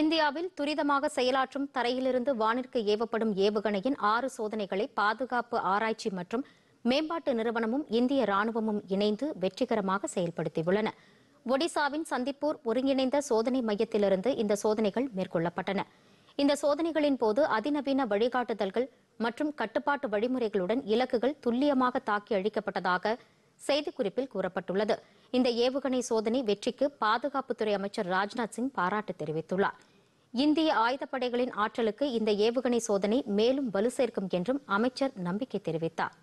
இந்தியாவில் துரிதமாக செயலாற்றும் தரையிலிருந்து வானிற்கு ஏவப்படும் ஏவுகணையின் ஆறு சோதனைகளை பாதுகாப்பு ஆராய்ச்சி மற்றும் மேம்பாட்டு நிறுவனமும் இந்திய ராணுவமும் இணைந்து வெற்றிகரமாக செயல்படுத்தியுள்ளன ஒடிசாவின் சந்திப்பூர் ஒருங்கிணைந்த சோதனை மையத்திலிருந்து இந்த சோதனைகள் மேற்கொள்ளப்பட்டன இந்த சோதனைகளின் போது அதிநவீன வழிகாட்டுதல்கள் மற்றும் கட்டுப்பாட்டு வழிமுறைகளுடன் இலக்குகள் துல்லியமாக தாக்கி அழிக்கப்பட்டதாக செய்திக்குறிப்பில் கூறப்பட்டுள்ளது இந்த ஏவுகணை சோதனை வெற்றிக்கு பாதுகாப்புத்துறை அமைச்சர் ராஜ்நாத் சிங் பாராட்டு தெரிவித்துள்ளார் இந்திய ஆயுதப்படைகளின் ஆற்றலுக்கு இந்த ஏவுகணை சோதனை மேலும் வலு சேர்க்கும் என்றும் அமைச்சர் நம்பிக்கை தெரிவித்தார்